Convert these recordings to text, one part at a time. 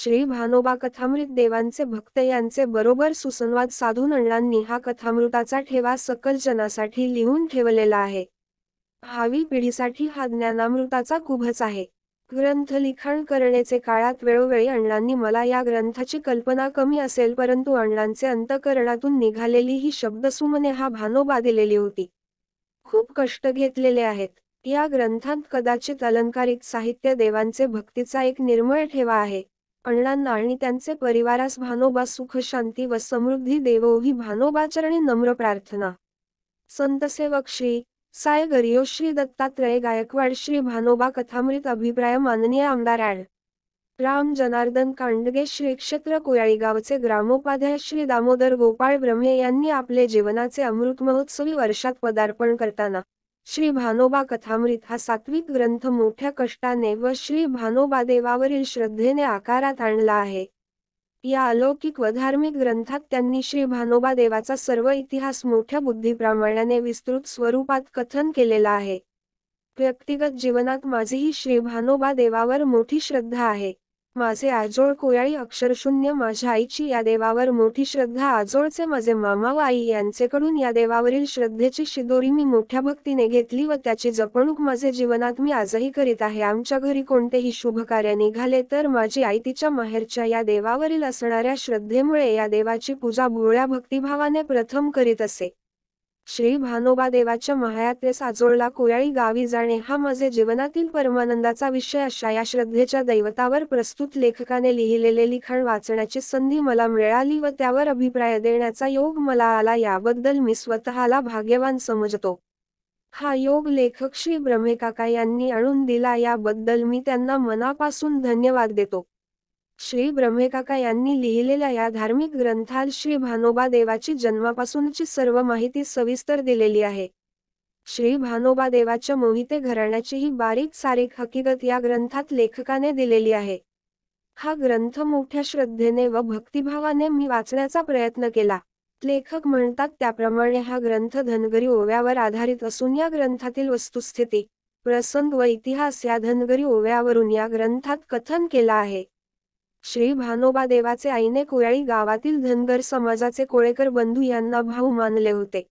श्री भानोबा कथामृत देवांचे भक्त यांचे बरोबर सुसंवाद साधून अण्णांनी हा कथामृताचा ठेवा सकल जनासाठी लिहून ठेवलेला आहे भावी पिढीसाठी हा ज्ञानामृताचा कुभच आहे ग्रंथ लिखाण करण्याचे काळात वेळोवेळी अण्णांनी मला या ग्रंथाची कल्पना कमी असेल परंतु अण्णांचे अंतकरणातून निघालेली ही शब्दसुमने हा भानोबा दिलेली होती खूप कष्ट घेतलेले आहेत या ग्रंथात कदाचित अलंकारिक साहित्य देवांचे भक्तीचा एक निर्मळ ठेवा आहे अण्णांना आणि त्यांचे परिवारास भानोबा सुख शांती व समृद्धी देवो ही भानोबाचरणी नम्र प्रार्थना संतसेवक श्री साय गरियो श्री दत्तात्रय गायकवाड श्री भानोबा कथामृत अभिप्राय माननीय आमदार ॲड राम जनार्दन कांडगे श्री क्षेत्र कोयाळी गावचे ग्रामोपाध्याय श्री दामोदर गोपाळ ब्रह्मे यांनी आपले जीवनाचे अमृत महोत्सवी वर्षात पदार्पण करताना श्री भानोबा कथामृत हा सात्विक ग्रंथ मोठ्या कष्टाने व श्री भानोबा देवावरील श्रद्धेने आकारात आणला आहे या अलौकिक व धार्मिक ग्रंथात त्यांनी श्री भानोबा देवाचा सर्व इतिहास मोठ्या बुद्धीप्रमाणाने विस्तृत स्वरूपात कथन केलेला आहे व्यक्तिगत जीवनात माझीही श्री भानोबा देवावर मोठी श्रद्धा आहे माझे आजोळ कोयाळी अक्षरशून्य माझ्या आईची या देवावर मोठी श्रद्धा आजोळचे माझे मामा व आई यांचेकडून या देवावरील श्रद्धेची शिदोरी मी मोठ्या भक्तीने घेतली व त्याची जपणूक माझे जीवनात मी आजही करीत आहे आमच्या घरी कोणतेही शुभ कार्य निघाले तर माझी आई तिच्या माहेरच्या या देवावरील असणाऱ्या श्रद्धेमुळे या देवाची पूजा भोळ्या भक्तिभावाने प्रथम करीत असे श्री भानोबा देवाच्या महायात्रे साजोळला कोयाळी गावी जाणे हा माझे जीवनातील परमानंदाचा विषय अशा या श्रद्धेच्या दैवतावर प्रस्तुत लेखकाने लिहिलेले लिखाण वाचण्याची संधी मला मिळाली व त्यावर अभिप्राय देण्याचा योग मला आला याबद्दल मी स्वतःला भाग्यवान समजतो हा योग लेखक श्री ब्रह्मेकाका यांनी आणून दिला याबद्दल मी त्यांना मनापासून धन्यवाद देतो श्री ब्रह्मेकाका यांनी लिहिलेल्या या धार्मिक ग्रंथात श्री भानोबा देवाची जन्मापासूनची सर्व माहिती सविस्तर दिलेली आहे श्री भानोबा देवाच्या मोहिते घराण्याची ही बारीक सारीक हकीकत या ग्रंथात लेखकाने दिलेली आहे हा ग्रंथ मोठ्या श्रद्धेने व भक्तिभावाने मी वाचण्याचा प्रयत्न केला लेखक म्हणतात त्याप्रमाणे हा ग्रंथ धनगरी ओव्यावर आधारित असून या ग्रंथातील वस्तुस्थिती प्रसंग व इतिहास या धनगरी ओव्यावरून या ग्रंथात कथन केला आहे श्री भानोबा देवाचे आईने कोयाळी गावातील धनगर समाजाचे कोळेकर बंधू यांना भाऊ मानले होते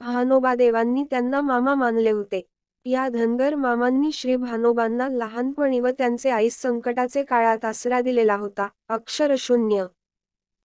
भानोबा देवांनी त्यांना मामा मानले होते या धनगर मामांनी श्री भानोबांना लहानपणी व त्यांचे आई संकटाचे काळात आसरा दिलेला होता अक्षरशून्य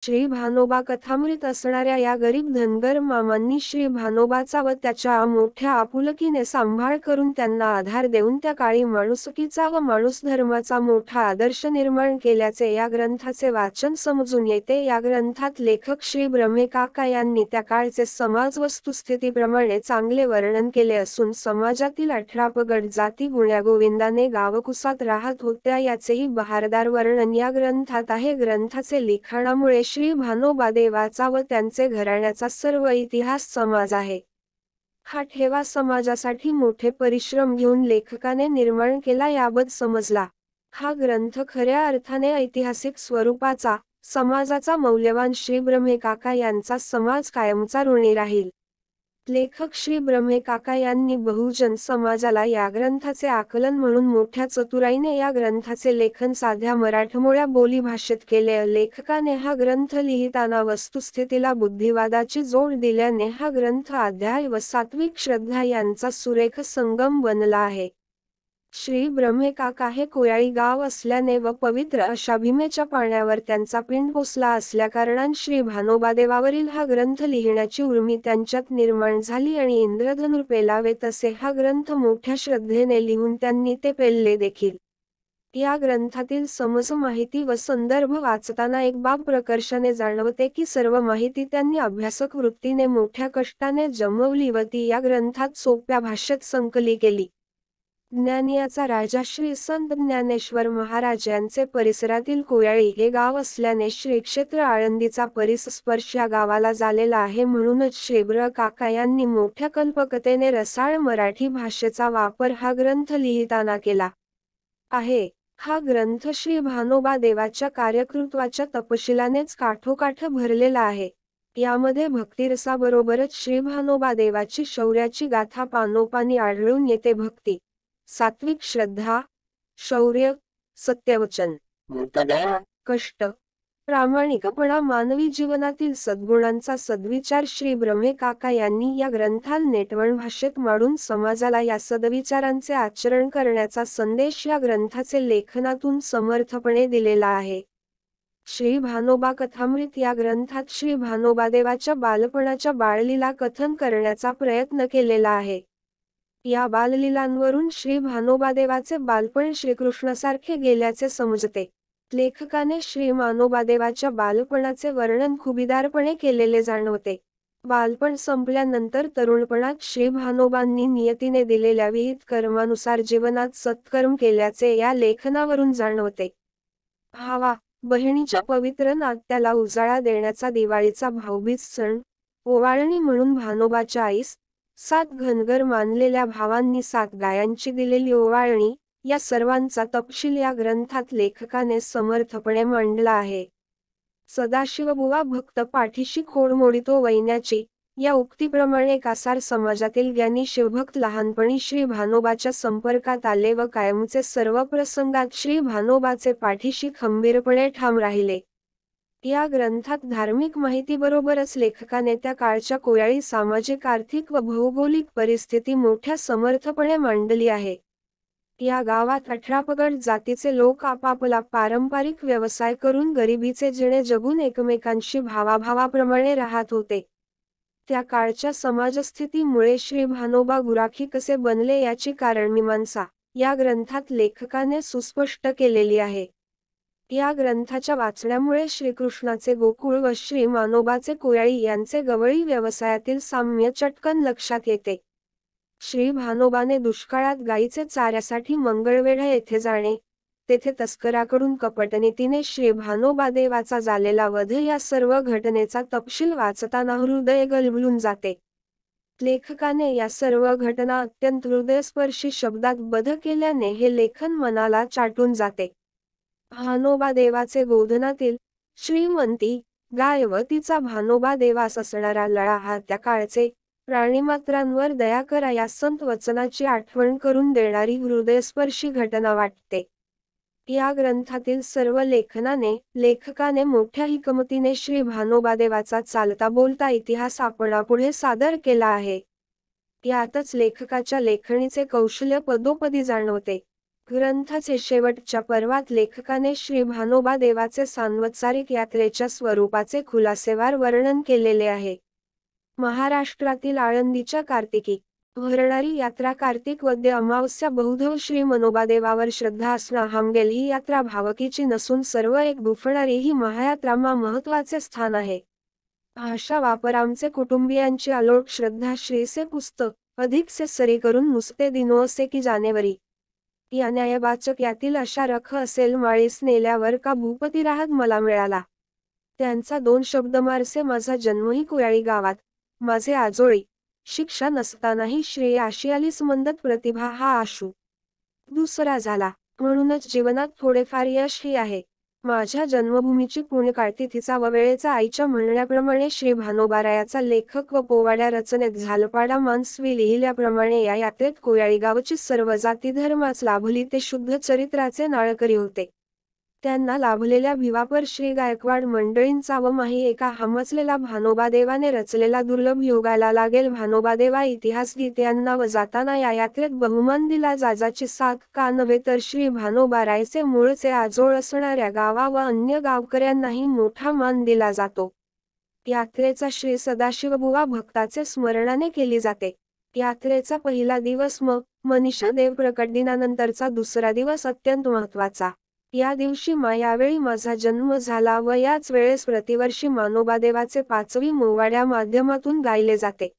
श्री भानोबा कथामृत असणाऱ्या या गरीब धनगर मामांनी श्री भानोबाचा व त्याच्या मोठ्या आपुलकीने सांभाळ करून त्यांना आधार देऊन त्या काळी माणुसकीचा व माणूस धर्माचा मोठा आदर्श निर्माण केल्याचे या ग्रंथाचे वाचन समजून येते या ग्रंथात लेखक श्री काका यांनी त्या काळचे समाज वस्तुस्थितीप्रमाणे चांगले वर्णन केले असून समाजातील अठरा पगड जाती गुण्यागोविंदाने गावकुसात राहत होत्या याचेही बहारदार वर्णन या ग्रंथात आहे ग्रंथाचे लिखाणामुळे श्री भानोबादेवाचा व त्यांचे घराण्याचा सर्व इतिहास समाज आहे हा ठेवा समाजासाठी मोठे परिश्रम घेऊन लेखकाने निर्माण केला याबत समजला हा ग्रंथ खऱ्या अर्थाने ऐतिहासिक स्वरूपाचा समाजाचा मौल्यवान श्री ब्रह्मे काका यांचा समाज कायमचा ऋणी राहील लेखक श्री ब्रह्मे काका यांनी बहुजन समाजाला या ग्रंथाचे आकलन म्हणून मोठ्या चतुराईने या ग्रंथाचे लेखन साध्या मराठमोळ्या बोलीभाषेत केले लेखकाने हा ग्रंथ लिहिताना वस्तुस्थितीला बुद्धिवादाची जोड दिल्याने हा ग्रंथ अध्याय व सात्विक श्रद्धा यांचा सुरेख संगम बनला आहे श्री काका हे कोयाळी गाव असल्याने व पवित्र अशा भीमेच्या पाण्यावर त्यांचा पिंड पोसला असल्याकारणान श्री भानोबा देवावरील हा ग्रंथ लिहिण्याची उर्मी त्यांच्यात निर्माण झाली आणि इंद्रधनुर पेलावे तसे हा ग्रंथ मोठ्या श्रद्धेने लिहून त्यांनी ते पेलले देखील या ग्रंथातील समज माहिती व संदर्भ वाचताना एक बाब प्रकर्षाने जाणवते की सर्व माहिती त्यांनी अभ्यासक वृत्तीने मोठ्या कष्टाने जमवली व ती या ग्रंथात सोप्या भाषेत संकली केली ज्ञानियाचा राजा श्री संत ज्ञानेश्वर महाराज यांचे परिसरातील कोयाळी हे गाव असल्याने श्री क्षेत्र आळंदीचा परिसस्पर्श या गावाला झालेला आहे म्हणूनच शेब्र काका यांनी मोठ्या कल्पकतेने रसाळ मराठी भाषेचा वापर हा ग्रंथ लिहिताना केला आहे हा ग्रंथ श्री भानोबा देवाच्या कार्यकृत्वाच्या तपशिलानेच काठोकाठ भरलेला आहे यामध्ये भक्तिरसाबरोबरच श्री भानोबा देवाची शौर्याची गाथा पानोपानी आढळून येते भक्ती सात्विक श्रद्धा शौर्य सत्यवचन कष्ट प्रामाणिकपणा मानवी जीवनातील सद्गुणांचा सद्विचार श्री ब्रह्मे काका यांनी या ग्रंथाल नेटवण भाषेत मांडून समाजाला या सद्विचारांचे आचरण करण्याचा संदेश या ग्रंथाचे लेखनातून समर्थपणे दिलेला आहे श्री भानोबा कथामृत या ग्रंथात श्री भानोबा देवाच्या बालपणाच्या बाळलीला कथन करण्याचा प्रयत्न केलेला आहे या बाललीलांवरून श्री भानोबादेवाचे बालपण श्रीकृष्णासारखे गेल्याचे समजते लेखकाने श्री मानोबादेवाच्या बालपणाचे वर्णन खुबीदारपणे केलेले जाणवते बालपण संपल्यानंतर तरुणपणात श्री भानोबांनी नियतीने दिलेल्या विहित कर्मानुसार जीवनात सत्कर्म केल्याचे या लेखनावरून जाणवते भावा बहिणीच्या पवित्र नात्याला उजाळा देण्याचा दिवाळीचा भाऊबीज सण ओवाळणी म्हणून भानोबाच्या आईस सात घनगर मानलेल्या भावांनी सात गायांची दिलेली ओवाळणी या सर्वांचा तपशील या ग्रंथात लेखकाने समर्थपणे मांडला आहे सदाशिवबुवा भक्त पाठीशी मोडितो वैन्याची या उक्तीप्रमाणे कासार समाजातील ज्ञानी शिवभक्त लहानपणी श्री भानोबाच्या संपर्कात आले व कायमचे सर्व प्रसंगात श्री भानोबाचे पाठीशी खंबीरपणे ठाम राहिले या ग्रंथात धार्मिक माहितीबरोबरच लेखकाने त्या काळच्या कोयाळी सामाजिक आर्थिक व भौगोलिक परिस्थिती मोठ्या समर्थपणे मांडली आहे या गावात अठरा जातीचे लोक आपापला पारंपरिक व्यवसाय करून गरिबीचे जिणे जगून एकमेकांशी भावाभावाप्रमाणे राहत होते त्या काळच्या समाजस्थितीमुळे श्री भानोबा गुराखी कसे बनले याची कारण मीमांसा या ग्रंथात लेखकाने सुस्पष्ट केलेली आहे या ग्रंथाच्या वाचण्यामुळे श्रीकृष्णाचे गोकुळ व श्री मानोबाचे कोयाळी यांचे गवळी व्यवसायातील साम्य चटकन लक्षात येते श्री भानोबाने दुष्काळात गायीचे चाऱ्यासाठी मंगळवेढा येथे जाणे तेथे तस्कराकडून कपटनीतीने श्री भानोबा देवाचा झालेला वध या सर्व घटनेचा तपशील वाचताना हृदय गलबलून जाते लेखकाने या सर्व घटना अत्यंत हृदयस्पर्शी शब्दात बध केल्याने हे लेखन मनाला चाटून जाते भानोबा देवाचे गोधनातील श्रीमंती गायवतीचा तिचा भानोबा देवास असणारा लळा हा त्या काळचे प्राणीमात्रांवर दया करा या संत वचनाची आठवण करून देणारी हृदयस्पर्शी घटना वाटते या ग्रंथातील सर्व लेखनाने लेखकाने मोठ्या हिकमतीने श्री भानोबा देवाचा चालता बोलता इतिहास आपणापुढे सादर केला आहे यातच लेखकाच्या लेखणीचे कौशल्य पदोपदी जाणवते ग्रंथाचे शेवटच्या पर्वात लेखकाने श्री भानोबा देवाचे सांवत्सारिक यात्रेच्या स्वरूपाचे खुलासेवार वर्णन केलेले आहे महाराष्ट्रातील आळंदीच्या कार्तिकी भरणारी यात्रा कार्तिक वद्य अमावस्या बहुधव श्री देवावर श्रद्धा असणं हमगेल ही यात्रा भावकीची नसून सर्व एक दुफणारी ही महायात्रामा महत्वाचे स्थान आहे भाषा वापर आमचे कुटुंबियांची अलोट श्रद्धा श्रीसे पुस्तक अधिक से सरी करून नुसते दिनो असे की जानेवारी ती बाचक यातील अशा रख असेल माळीस नेल्यावर का भूपती मला मिळाला त्यांचा दोन शब्द मारसे माझा जन्मही कुयाळी गावात माझे आजोळी शिक्षा नसतानाही श्रेय आशियाली सुमंदत प्रतिभा हा आशू दुसरा झाला म्हणूनच जीवनात थोडेफार यश ही आहे माझ्या जन्मभूमीची पुण्यकाळ तिचा व वेळेचा आईच्या म्हणण्याप्रमाणे श्री भानोबारायाचा लेखक व पोवाड्या रचनेत झालपाडा मानसवी लिहिल्याप्रमाणे या यात्रेत कोयाळी गावची सर्व जाती धर्मास लाभली ते शुद्ध चरित्राचे नाळकरी होते त्यांना लाभलेल्या भिवापर श्री गायकवाड मंडळींचा व माही एका हमसलेला भानोबादेवाने रचलेला दुर्लभ योगाला लागेल भानोबादेवा इतिहास गीत यांना व जाताना या यात्रेत बहुमान दिला जाजाची साथ का नव्हे तर श्री भानोबा रायचे मूळचे आजोळ असणाऱ्या गावा व अन्य गावकऱ्यांनाही मोठा मान दिला जातो यात्रेचा श्री बुवा भक्ताचे स्मरणाने केली जाते यात्रेचा पहिला दिवस मग मनीषा देव प्रकट दिनानंतरचा दुसरा दिवस अत्यंत महत्वाचा या दिवशी मा यावेळी माझा जन्म झाला व याच वेळेस प्रतिवर्षी मानोबादेवाचे पाचवी मोवाड्या माध्यमातून गायले जाते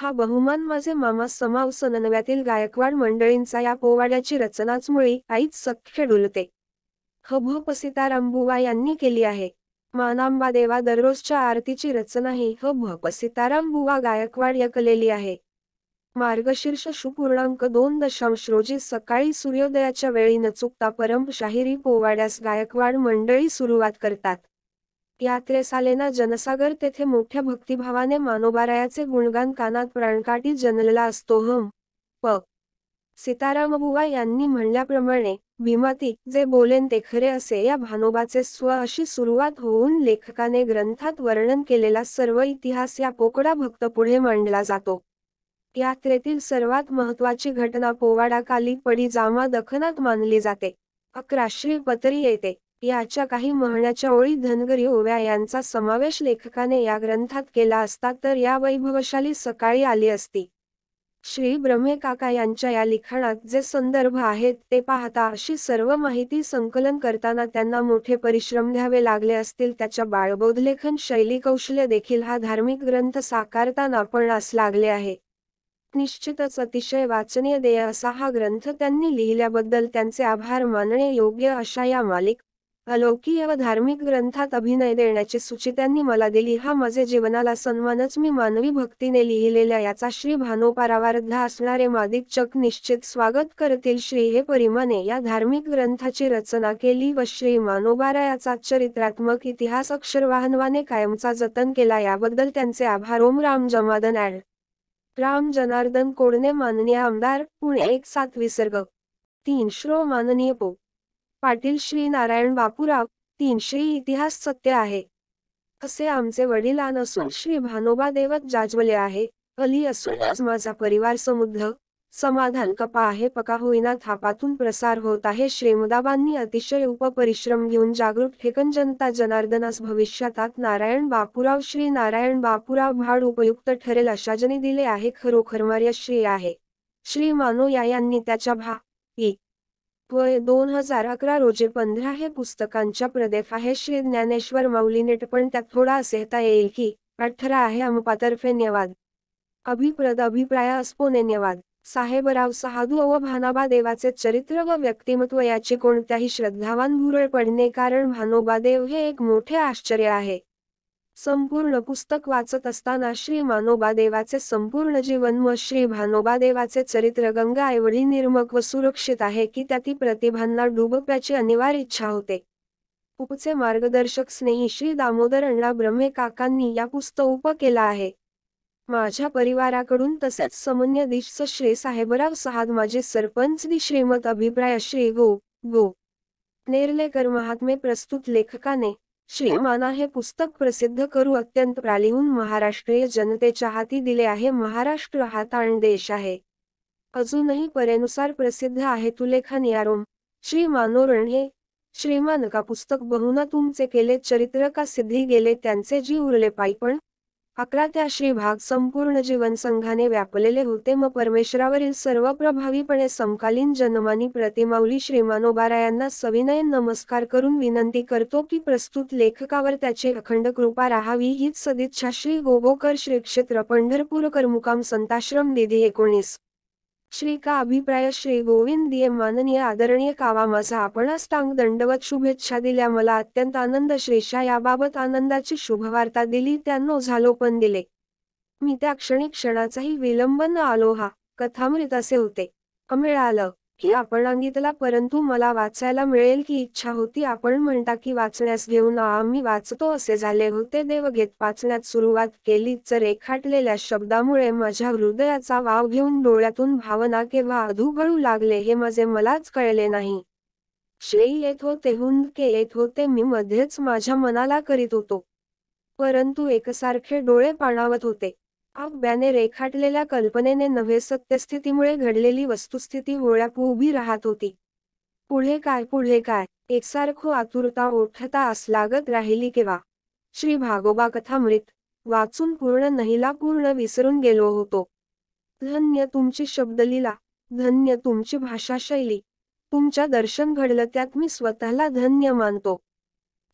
हा बहुमान माझे मामा समाव सनव्यातील गायकवाड मंडळींचा या पोवाड्याची रचनाच मुळी आईच सख्य डुलते हभोप सीतारामबुवा यांनी केली आहे मानांबा देवा दररोजच्या आरतीची रचना ही हभ सीतारामबुवा गायकवाड या कलेली आहे मार्गशीर्ष शुपूर्णांक दोन दशांश रोजी सकाळी सूर्योदयाच्या वेळी न चुकता परमशाहिरी पोवाड्यास गायकवाड मंडळी सुरुवात करतात यात्रेस आलेना जनसागर तेथे मोठ्या भक्तिभावाने मानोबारायाचे गुणगान कानात प्राणकाठी जनलेला असतो हम प सीतारामबुवा यांनी म्हणल्याप्रमाणे भीमाती जे बोलेन ते खरे असे या भानोबाचे स्व अशी सुरुवात होऊन लेखकाने ग्रंथात वर्णन केलेला सर्व इतिहास या पोकडा भक्त पुढे मांडला जातो यात्रेतील सर्वात महत्वाची घटना पोवाडा काली पडी जामा दखनात मानली जाते अकराश्री पतरी येते याच्या काही म्हणण्याच्या ओळी धनगरी ओव्या यांचा समावेश लेखकाने या ग्रंथात केला असता तर या वैभवशाली सकाळी आली असती श्री ब्रह्मे काका यांच्या या लिखाणात जे संदर्भ आहेत ते पाहता अशी सर्व माहिती संकलन करताना त्यांना मोठे परिश्रम घ्यावे लागले असतील त्याच्या बाळबोधलेखन शैली कौशल्य देखील हा धार्मिक ग्रंथ साकारताना पण लागले आहे निश्चितच अतिशय वाचनीय देय असा हा ग्रंथ त्यांनी लिहिल्याबद्दल त्यांचे आभार मानणे योग्य अशा या मालिक अलौकिक व धार्मिक ग्रंथात अभिनय देण्याची सूची त्यांनी मला दिली हा माझे जीवनाला सन्मानच मी मानवी भक्तीने लिहिलेल्या याचा श्री भानोपारावार्धा असणारे मादिक चक निश्चित स्वागत करतील श्री हे परिमाने या धार्मिक ग्रंथाची रचना केली व श्री मानोबारा याचा चरित्रात्मक इतिहास अक्षरवाहनवाने कायमचा जतन केला याबद्दल त्यांचे आभार ओम राम जमादन ॲड राम जनार्दन कोडणे माननीय आमदार पुणे एक सात विसर्ग तीन श्रो माननीय पो पाटील श्री नारायण बापूराव श्री इतिहास सत्य आहे असे आमचे वडिलान असून श्री भानोबा देवत जाजवले आहे अली असून माझा परिवार समुद्ध समाधान कपा आहे पका होईना थापातून प्रसार होत आहे श्रेमदाबांनी अतिशय उपपरिश्रम घेऊन जागरूक ठेकन जनता जनार्दनास भविष्यातात नारायण बापूराव श्री नारायण बापूराव भाड उपयुक्त ठरेल अशा जने दिले आहे खरोखर श्री आहे श्री मानोया यांनी त्याच्या भा दोन हजार अकरा रोजी पंधरा हे पुस्तकांच्या प्रदेश आहे श्री ज्ञानेश्वर नेट पण त्यात थोडा असेता येईल की अठरा आहे अमपातर्फे नेवाद अभिप्रद अभिप्राय अस्पोने नेवाद साहेबराव साधू व भानोबा देवाचे चरित्र व व्यक्तिमत्व याची कोणत्याही श्रद्धावान भुरळ पडणे कारण भानोबा देव हे एक मोठे आश्चर्य आहे संपूर्ण पुस्तक वाचत असताना श्री मानोबा देवाचे संपूर्ण जीवन व श्री भानोबा देवाचे चरित्र गंगा एवढी निर्मक व सुरक्षित आहे की ती प्रतिभांना डुबप्याची अनिवार्य इच्छा होते उपचे मार्गदर्शक स्नेही श्री दामोदर अण्णा ब्रह्मे काकांनी या पुस्तक उप केला आहे माझ्या परिवाराकडून समन्य दिशच श्री साहेबराव सहाद माझे सरपंच दि श्रीमत अभिप्राय श्री गो गो नेर्लेकर महात्मे प्रस्तुत लेखकाने श्रीमाना हे पुस्तक प्रसिद्ध करू अत्यंत प्रालिहून महाराष्ट्रीय जनतेच्या हाती दिले आहे महाराष्ट्र हा ताण देश आहे अजूनही परेनुसार प्रसिद्ध आहे लेखन यारोम श्री मानोरण हे श्रीमान का पुस्तक बहुना तुमचे केले चरित्र का सिद्धी गेले त्यांचे जी उरले पण अकरा त्या श्री भाग संपूर्ण जीवन संघाने व्यापलेले होते मग परमेश्वरावरील सर्व प्रभावीपणे समकालीन जनमानी प्रतिमाऊली श्रीमानोबारायांना सविनय नमस्कार करून विनंती करतो की प्रस्तुत लेखकावर त्याची अखंड कृपा राहावी हीच सदिच्छा श्री गोगोकर श्री क्षेत्र पंढरपूरकर मुकाम संताश्रम निधी एकोणीस श्री का अभिप्राय श्री गोविंद दिये माननीय आदरणीय कावा माझा आपणास टांग दंडवत शुभेच्छा दिल्या मला अत्यंत आनंद श्रेषा याबाबत आनंदाची शुभवार्ता दिली त्यांनो झालो पण दिले मी त्या क्षणी क्षणाचाही विलंब न आलो हा कथामृत असे होते आलं की आपण सांगितला परंतु मला वाचायला मिळेल की इच्छा होती आपण म्हणता की वाचण्यास घेऊन आम्ही वाचतो असे झाले होते देव घेत वाचण्यात सुरुवात केली तर रेखाटलेल्या शब्दामुळे माझ्या हृदयाचा वाव घेऊन डोळ्यातून भावना केव्हा अधुगळू लागले हे माझे मलाच कळले नाही श्रेयी येत होते हुंद के येत होते मी मध्येच माझ्या मनाला करीत होतो परंतु एकसारखे डोळे पाणावत होते आपब्याने रेखाटलेल्या कल्पनेने नव्हे सत्यस्थितीमुळे घडलेली वस्तुस्थिती ओळख उभी राहत होती पुढे काय पुढे काय एकसारखो आतुरता ओठता असलागत राहिली केव्हा श्री भागोबा कथामृत वाचून पूर्ण नहिला पूर्ण विसरून गेलो होतो धन्य तुमची शब्दलीला धन्य तुमची भाषाशैली तुमच्या दर्शन घडलं त्यात मी स्वतःला धन्य मानतो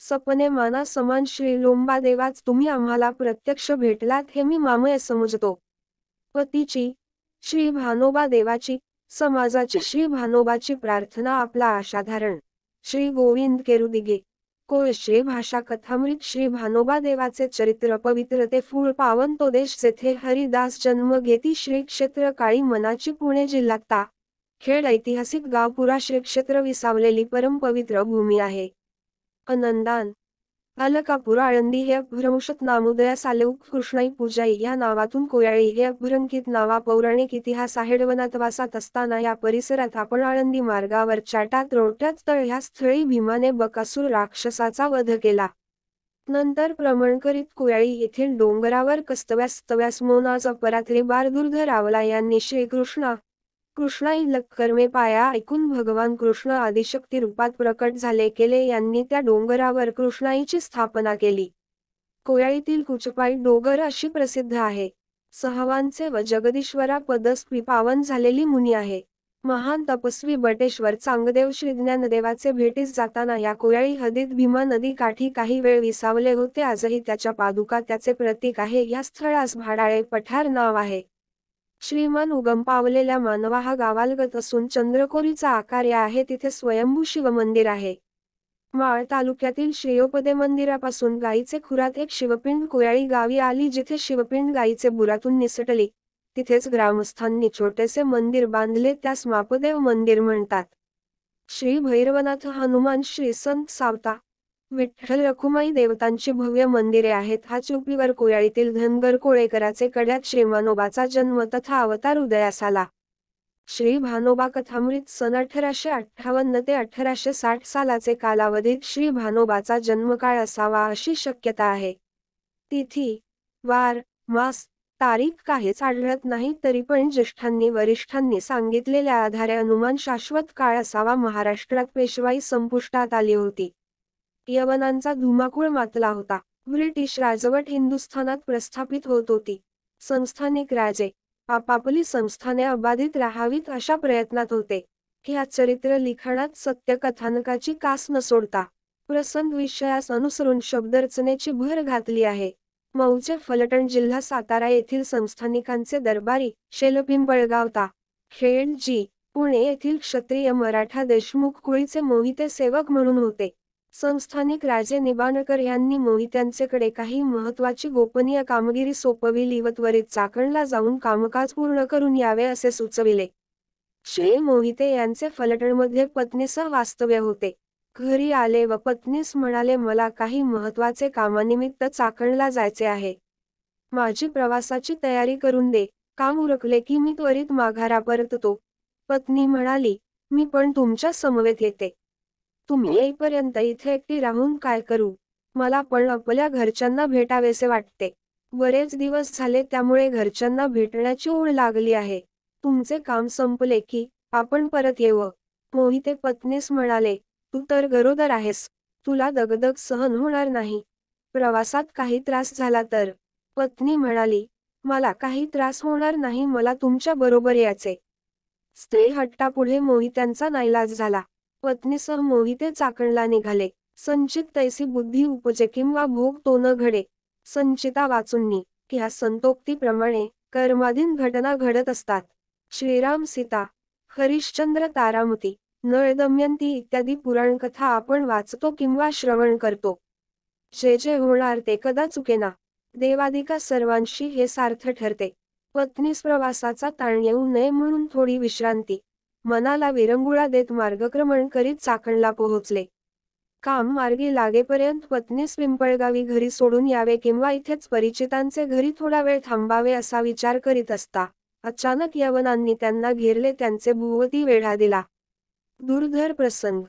सपने माना समान श्री लोंबादेवाच तुम्ही आम्हाला प्रत्यक्ष भेटलात हे मी मामय समजतो पतीची श्री भानोबा देवाची समाजाची श्री भानोबाची प्रार्थना आपला आशाधारण श्री गोविंद केरुदिगे कोळ श्री भाषा कथामृत श्री भानोबा देवाचे चरित्र पवित्र ते फुल पावन तो देश जेथे हरिदास जन्म घेती श्री क्षेत्र काळी मनाची पुणे जिल्ह्यात खेड ऐतिहासिक गावपुरा श्री क्षेत्र विसावलेली परमपवित्र भूमी आहे अनंदान अलकापूर आळंदी हे अभ्रंशत नामोदया आले कृष्णाई पूजाई या नावातून कोयाळी हे अभ्रंकित नावा पौराणिक इतिहास वासात असताना या परिसरात आपण आळंदी मार्गावर चाटात रोट्यात तळ ह्या स्थळी भीमाने बकासूर राक्षसाचा वध केला नंतर प्रमण करीत कोयाळी येथील डोंगरावर कस्तव्यास्तव्यास मोनाचा अपरात्री बारदुर्ध रावला यांनी श्रीकृष्णा कृष्णाई लक्कर्मे पाया ऐकून भगवान कृष्ण आदिशक्ती रूपात प्रकट झाले केले यांनी त्या डोंगरावर कृष्णाईची स्थापना केली कोयाळीतील कुचपाई डोंगर अशी प्रसिद्ध आहे सहवांचे व जगदीश्वरा पदस्वी पावन झालेली मुनी आहे महान तपस्वी बटेश्वर चांगदेव श्री ज्ञानदेवाचे भेटीस जाताना या कोयाळी हदीत भीमा नदी काठी काही वेळ विसावले होते आजही त्याच्या पादुका त्याचे प्रतीक आहे या स्थळास भाडाळे पठार नाव आहे श्रीमान उगम पावलेल्या मानवा हा गावालगत असून चंद्रकोरीचा आकार आहे तिथे स्वयंभू शिवमंदिर आहे माळ तालुक्यातील श्रेयोपदे मंदिरापासून गाईचे खुरात एक शिवपिंड कोयाळी गावी आली जिथे शिवपिंड गाईचे बुरातून निसटले तिथेच ग्रामस्थांनी छोटेसे मंदिर बांधले त्यास मापदेव मंदिर म्हणतात श्री भैरवनाथ हनुमान श्री संत सावता विठ्ठल रखुमाई देवतांची भव्य मंदिरे आहेत हा चुपीवर कोयाळीतील धनगर कोळेकराचे कड्यात श्रीमानोबाचा जन्म तथा अवतार उदयास आला श्री भानोबा कथामृत सन अठराशे अठ्ठावन्न ते अठराशे साठ सालाचे कालावधीत श्री भानोबाचा जन्मकाळ असावा अशी शक्यता आहे तिथी वार मास तारीख काहीच आढळत नाही तरी पण ज्येष्ठांनी वरिष्ठांनी सांगितलेल्या आधारे अनुमान शाश्वत काळ असावा महाराष्ट्रात पेशवाई संपुष्टात आली होती यवनांचा धुमाकूळ मातला होता ब्रिटिश राजवट हिंदुस्थानात प्रस्थापित होत होती संस्थानिक राजे आपापली संस्थाने अबाधित राहावीत अशा प्रयत्नात होते ह्या चरित्र लिखाणात सत्य कथानकाची कास न सोडता प्रसंग विषयास अनुसरून शब्दरचनेची भर घातली आहे मऊचे फलटण जिल्हा सातारा येथील संस्थानिकांचे दरबारी शेलपिंपळगावता बळगावता खेळजी पुणे येथील क्षत्रिय मराठा देशमुख कुळीचे मोहिते सेवक म्हणून होते संस्थानिक राजे निबाणकर यांनी मोहित्यांचेकडे काही महत्वाची गोपनीय कामगिरी सोपविली व त्वरित चाकणला जाऊन कामकाज पूर्ण करून यावे असे सुचविले श्री मोहिते यांचे फलटणमध्ये पत्नीसह वास्तव्य होते घरी आले व पत्नीस म्हणाले मला काही महत्वाचे कामानिमित्त चाकणला जायचे आहे माझी प्रवासाची तयारी करून दे काम उरकले की मी त्वरित माघारा परततो पत्नी म्हणाली मी पण तुमच्या समवेत येते तुम्ही येईपर्यंत इथे एकटी राहून काय करू मला पण आपल्या घरच्यांना भेटावेसे वाटते बरेच दिवस झाले त्यामुळे घरच्यांना भेटण्याची ओढ लागली आहे तुमचे काम संपले की आपण परत येव मोहिते पत्नीस म्हणाले तू तर गरोदर आहेस तुला दगदग सहन होणार नाही प्रवासात काही त्रास झाला तर पत्नी म्हणाली मला काही त्रास होणार नाही मला तुमच्या बरोबर याचे स्त्री हट्टा पुढे मोहित्यांचा नाईलाज झाला पत्नीसह मोहिते चाकणला निघाले संचित तैसी बुद्धी उपजे किंवा भोग तो न घडे संचिता वाचूंनी ह्या संतोक्तीप्रमाणे कर्माधीन घटना घडत असतात श्रीराम सीता हरिश्चंद्र तारामती नळ दमयंती इत्यादी कथा आपण वाचतो किंवा श्रवण करतो जे जे होणार ते कदा चुकेना देवादिका सर्वांशी हे सार्थ ठरते पत्नीस प्रवासाचा ताण येऊ नये म्हणून थोडी विश्रांती मनाला विरंगुळा देत मार्गक्रमण करीत चाकणला पोहोचले काम मार्गी लागेपर्यंत पत्नी पिंपळगावी घरी सोडून यावे किंवा इथेच परिचितांचे घरी थोडा वेळ थांबावे असा विचार करीत असता अचानक यवनांनी त्यांना घेरले त्यांचे भुवती वेढा दिला दुर्धर प्रसंग